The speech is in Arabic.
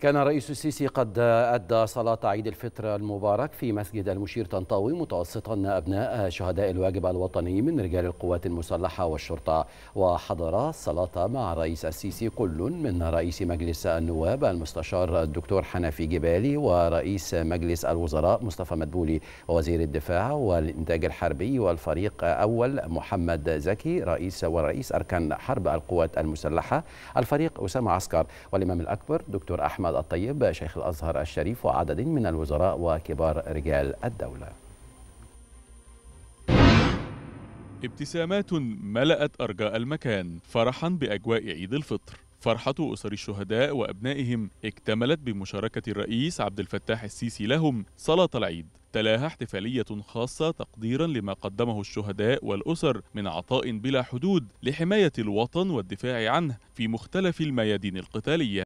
كان الرئيس السيسي قد أدى صلاة عيد الفطر المبارك في مسجد المشير طنطاوي متوسطا أبناء شهداء الواجب الوطني من رجال القوات المسلحة والشرطة وحضر الصلاة مع الرئيس السيسي كل من رئيس مجلس النواب المستشار الدكتور حنفي جبالي ورئيس مجلس الوزراء مصطفى مدبولي ووزير الدفاع والإنتاج الحربي والفريق أول محمد زكي رئيس ورئيس أركان حرب القوات المسلحة الفريق أسامة عسكر والإمام الأكبر دكتور أحمد محمد الطيب شيخ الأزهر الشريف وعدد من الوزراء وكبار رجال الدولة ابتسامات ملأت أرجاء المكان فرحا بأجواء عيد الفطر فرحة أسر الشهداء وأبنائهم اكتملت بمشاركة الرئيس عبد الفتاح السيسي لهم صلاة العيد تلاها احتفالية خاصة تقديرا لما قدمه الشهداء والأسر من عطاء بلا حدود لحماية الوطن والدفاع عنه في مختلف الميادين القتالية